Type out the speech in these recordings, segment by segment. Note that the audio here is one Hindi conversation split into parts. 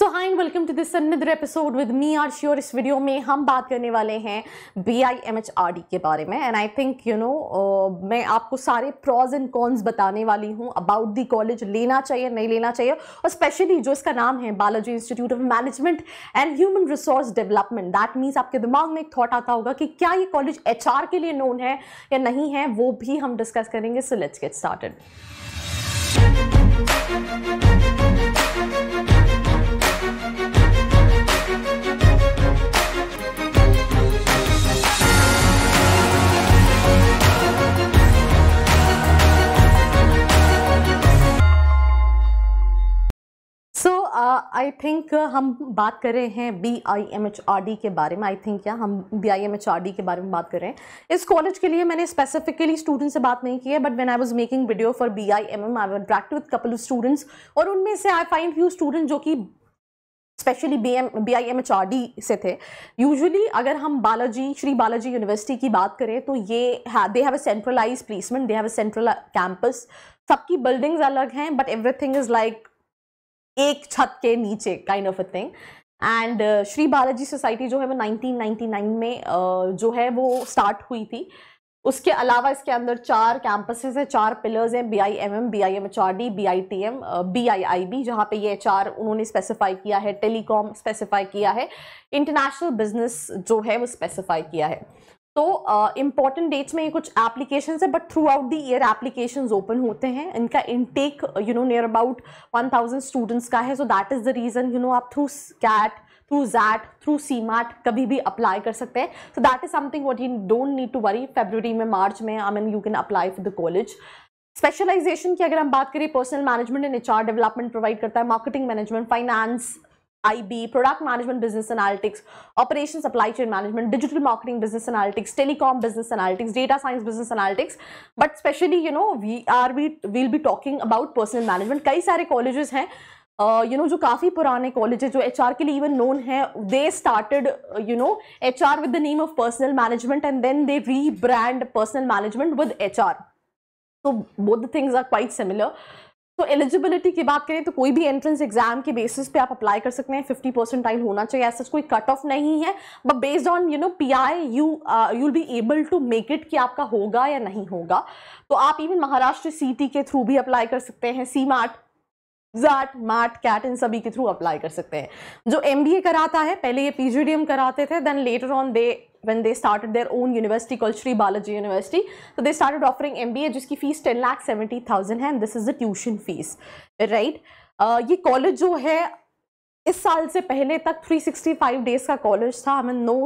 So hi and welcome to this another episode with me R sure इस वीडियो में हम बात करने वाले हैं B I M H R D के बारे में and I think you know मैं आपको सारे प्रॉज एंड कॉन्स बताने वाली हूँ अबाउट दी कॉलेज लेना चाहिए नहीं लेना चाहिए और स्पेशली जो इसका नाम है Balaji institute of management and human resource development that means आपके दिमाग में एक थाट आता होगा कि क्या ये कॉलेज एच आर के लिए नोन है या नहीं है वो भी हम डिस्कस करेंगे so let's get started I uh, think uh, हम बात कर रहे हैं B I M H R D के बारे में आई थिंक क्या हम B I M H R D के बारे में बात कर रहे हैं इस कॉलेज के लिए मैंने स्पेसिफिकली स्टूडेंट से बात नहीं की है but when I was making video for B I M M I attract with couple of students और उनमें से आई फाइंड फ्यू स्टूडेंट जो कि specially B M B I M H R D से थे यूजली अगर हम बालाजी श्री बालाजी यूनिवर्सिटी की बात करें तो ये they have a centralise placement they have a central campus सबकी बिल्डिंग्स अलग हैं बट एवरीथिंग इज़ लाइक एक छत के नीचे kind of a thing and Shri Balaji society जो है वो 1999 में uh, जो है वो स्टार्ट हुई थी उसके अलावा इसके अंदर चार कैंपसेस हैं चार पिलर्स हैं B I M M B I M H R D B I T M B I I B जहाँ पे ये चार उन्होंने स्पेसिफाई किया है टेलीकॉम स्पेसिफाई किया है इंटरनेशनल बिजनेस जो है वो स्पेसिफाई किया है तो इम्पॉर्टेंट uh, डेट्स में ये कुछ एप्लीकेशन है but through out the year application open होते हैं इनका intake you know near about one thousand students का है so that is the reason you know आप through CAT through XAT through C MAT कभी भी अप्लाई कर सकते हैं so that is something what you don't need to worry February में मार्च में I mean you can apply for the college specialisation की अगर हम बात करें personal management and H development provide करता है marketing management finance IB, product management business analytics, operation supply chain management, digital marketing business analytics, telecom business analytics, data science business analytics. But especially, you know, we are we will be talking about personal management. कई सारे colleges हैं यू नो जो काफ़ी पुराने कॉलेज जो एच के लिए इवन नोन है they started you know H R with the name of personal management and then they rebrand personal management with H R तो both things are quite similar तो एलिजिबिलिटी की बात करें तो कोई भी एंट्रेंस एग्जाम के बेसिस पे आप अप्लाई कर सकते हैं फिफ्टी परसेंट टाइल होना चाहिए ऐसा कोई कट ऑफ नहीं है but based on you know P I you you will be able to make it कि आपका होगा या नहीं होगा तो आप इवन महाराष्ट्र सी के थ्रू भी अप्लाई कर सकते हैं सी जाट मार्ट कैट इन सभी के थ्रू अप्लाई कर सकते हैं जो एम कराता है पहले ये पी कराते थे then later on they they start their own university call Shri Balaji university तो they start offering M B A जिसकी fees ten lakh seventy thousand है and this is the tuition fees right ये कॉलेज जो है इस साल से पहले तक थ्री सिक्सटी फाइव डेज का कॉलेज था हमें no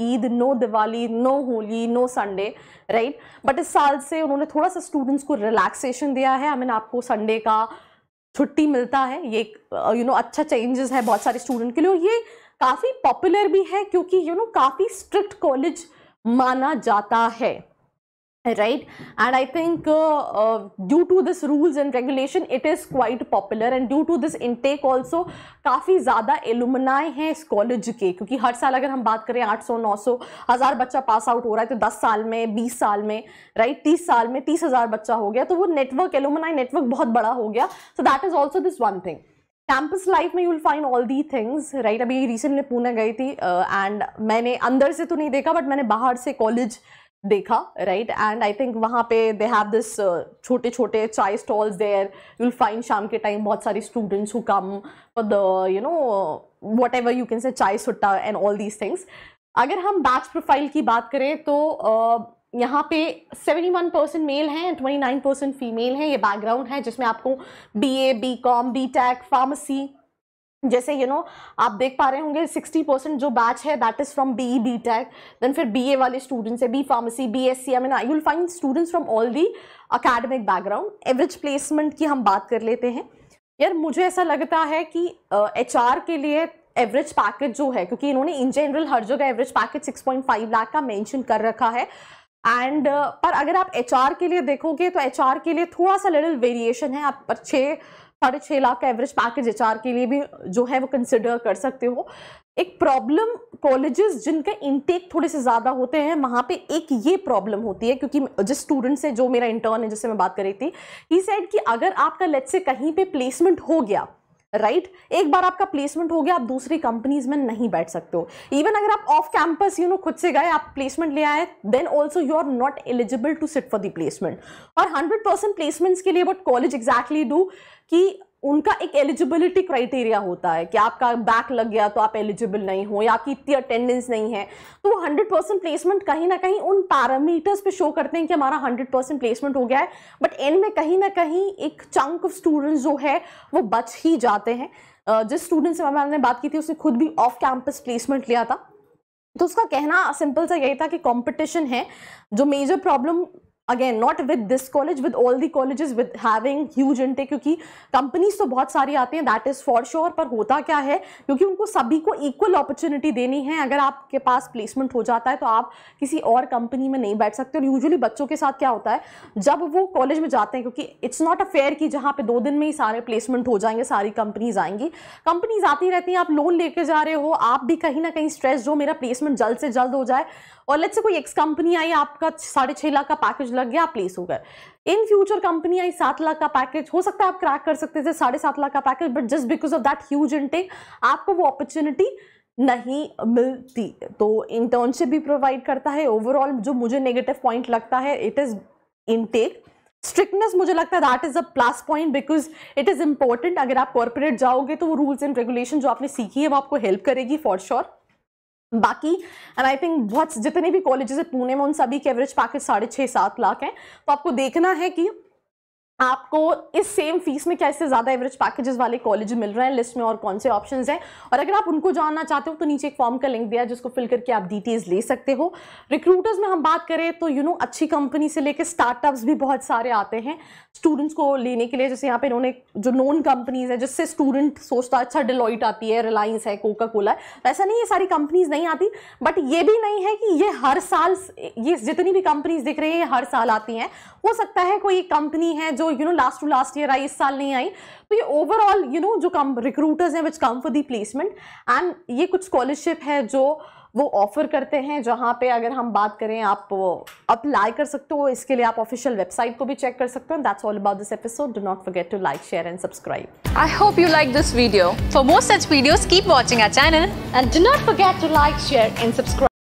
Eid no Diwali no Holi no Sunday right but इस साल से उन्होंने थोड़ा सा स्टूडेंट्स को रिलैक्सेशन दिया है आई मीन आपको संडे का छुट्टी मिलता है ये यू you नो know, अच्छा चेंजेस है बहुत सारे स्टूडेंट के लिए ये काफ़ी पॉपुलर भी है क्योंकि यू you नो know, काफ़ी स्ट्रिक्ट कॉलेज माना जाता है right and i think uh, uh, due to this rules and regulation it is quite popular and due to this intake also काफ़ी ज़्यादा एलुमनाए हैं इस कॉलेज के क्योंकि हर साल अगर हम बात करें 800 900 हज़ार बच्चा पास आउट हो रहा है तो 10 साल में 20 साल में राइट right? 30 साल में तीस हज़ार बच्चा हो गया तो वो नेटवर्क एलुमनाई नेटवर्क बहुत बड़ा हो गया so that is also this one thing campus life में you will find all the things right अभी रिसेंट में पुणे गई थी एंड uh, मैंने अंदर से तो नहीं देखा बट मैंने बाहर से कॉलेज देखा राइट एंड आई थिंक वहाँ पे दे हैव दिस छोटे छोटे चाय stalls there you will find शाम के टाइम बहुत सारे students who come for the you know whatever you can say chai sutta and all these things अगर हम बैच प्रोफाइल की बात करें तो uh, यहाँ पे 71 परसेंट मेल हैं ट्वेंटी नाइन परसेंट फीमेल हैं ये बैकग्राउंड है जिसमें आपको B A B com B tech pharmacy जैसे यू you नो know, आप देख पा रहे होंगे 60 परसेंट जो बैच है that is from B E B tech then फिर बी ए वाले स्टूडेंट्स है B pharmacy B S C I mean I will find students from all the academic background average placement की हम बात कर लेते हैं यार मुझे ऐसा लगता है कि एच uh, आर के लिए एवरेज पैकेज जो है क्योंकि इन्होंने इन जनरल हर जगह एवरेज पैकेज 6.5 लाख का मेंशन कर रखा है एंड uh, पर अगर आप एच के लिए देखोगे तो एच के लिए थोड़ा सा लिटल वेरिएशन है आप पर छः साढ़े छः लाख का एवरेज पैकेज एच के लिए भी जो है वो कंसिडर कर सकते हो एक प्रॉब्लम कॉलेजेस जिनके इनटेक थोड़े से ज़्यादा होते हैं वहाँ पे एक ये प्रॉब्लम होती है क्योंकि जिस स्टूडेंट से जो मेरा इंटर्न है जिससे मैं बात कर रही थी ही सेड कि अगर आपका लेट से कहीं पे प्लेसमेंट हो गया राइट right? एक बार आपका प्लेसमेंट हो गया आप दूसरी कंपनीज में नहीं बैठ सकते हो इवन अगर आप ऑफ कैंपस यू नो खुद से गए आप प्लेसमेंट ले आए then also you are not eligible to sit for the placement और हंड्रेड परसेंट प्लेसमेंट्स के लिए बट कॉलेज एग्जैक्टली डू कि उनका एक एलिजिबिलिटी क्राइटेरिया होता है कि आपका बैक लग गया तो आप एलिजिबल नहीं हो या आपकी इतनी अटेंडेंस नहीं है तो वो हंड्रेड परसेंट प्लेसमेंट कहीं ना कहीं उन पैरामीटर्स पे शो करते हैं कि हमारा हंड्रेड परसेंट प्लेसमेंट हो गया है बट एंड में कहीं ना कहीं एक चंक ऑफ स्टूडेंट्स जो है वो बच ही जाते हैं जिस स्टूडेंट से मैंने बात की थी उसने खुद भी ऑफ कैंपस प्लेसमेंट लिया था तो उसका कहना सिंपल सा यही था कि कंपटीशन है जो major problem again not with this college with all the colleges with having huge intake क्योंकि कंपनीज तो बहुत सारी आती हैं दैट इज़ फॉर श्योर पर होता क्या है क्योंकि उनको सभी को इक्वल अपॉर्चुनिटी देनी है अगर आपके पास प्लेसमेंट हो जाता है तो आप किसी और कंपनी में नहीं बैठ सकते और यूजली बच्चों के साथ क्या होता है जब वो कॉलेज में जाते हैं क्योंकि इट्स नॉट अ फेयर कि जहाँ पे दो दिन में ही सारे प्लेसमेंट हो जाएंगे सारी कंपनीज आएंगी कंपनीज आती रहती हैं आप लोन लेके जा रहे हो आप भी कहीं ना कहीं स्ट्रेस जो मेरा प्लेसमेंट जल्द से जल्द हो जाए और लेट्स से कोई एक्स कंपनी आई आपका साढ़े छः लाख का पैकेज जाएगा या प्लेस होगा इन फ्यूचर कंपनी आई सात लाख का पैकेज हो सकता है आप क्रैक कर सकते थे साढ़े सात लाख का package but just because of that huge intake आपको वो अपॉर्चुनिटी नहीं मिलती तो इंटर्नशिप भी प्रोवाइड करता है ओवरऑल जो मुझे नेगेटिव पॉइंट लगता है इट इज़ इनटेक स्ट्रिक्टनेस मुझे लगता है that is a plus point because it is important अगर आप कॉर्पोरेट जाओगे तो वो रूल्स एंड रेगुलेशन जो आपने सीखी है वो आपको हेल्प करेगी फॉर श्योर sure. बाकी एंड आई थिंक बहुत जितने भी कॉलेजेस है पुणे में उन सभी के एवरेज पैकेज साढ़े छः सात लाख हैं तो आपको देखना है कि आपको इस सेम फीस में क्या इससे ज़्यादा एवरेज पैकेजेस वाले कॉलेज मिल रहे हैं लिस्ट में और कौन से ऑप्शंस हैं और अगर आप उनको जानना चाहते हो तो नीचे एक फॉर्म का लिंक दिया है जिसको फिल करके आप डिटेल्स ले सकते हो रिक्रूटर्स में हम बात करें तो यू you नो know, अच्छी कंपनी से लेकर स्टार्टअप्स भी बहुत सारे आते हैं स्टूडेंट्स को लेने के लिए जैसे यहाँ पे इन्होंने जो नॉन कंपनीज है जिससे स्टूडेंट सोचता है अच्छा डिलॉइट आती है रिलायंस है कोका कोला है वैसा तो नहीं है सारी कंपनीज नहीं आती बट ये भी नहीं है कि ये हर साल ये जितनी भी कंपनीज दिख रही है हर साल आती हैं हो सकता है कोई कंपनी है जो you know last to last year आई इस साल नहीं आई तो ये ओवरऑल यू नो जो कम रिक्रूटर्स हैं which come for the placement and ये कुछ स्कॉलरशिप है जो वो ऑफ़र करते हैं जहाँ पे अगर हम बात करें आप अप्लाई कर सकते हो इसके लिए आप ऑफिशियल वेबसाइट को भी चेक कर सकते हो that's all about this episode do not forget to like share and subscribe I hope you like this video for more such videos keep watching our channel and do not forget to like share and subscribe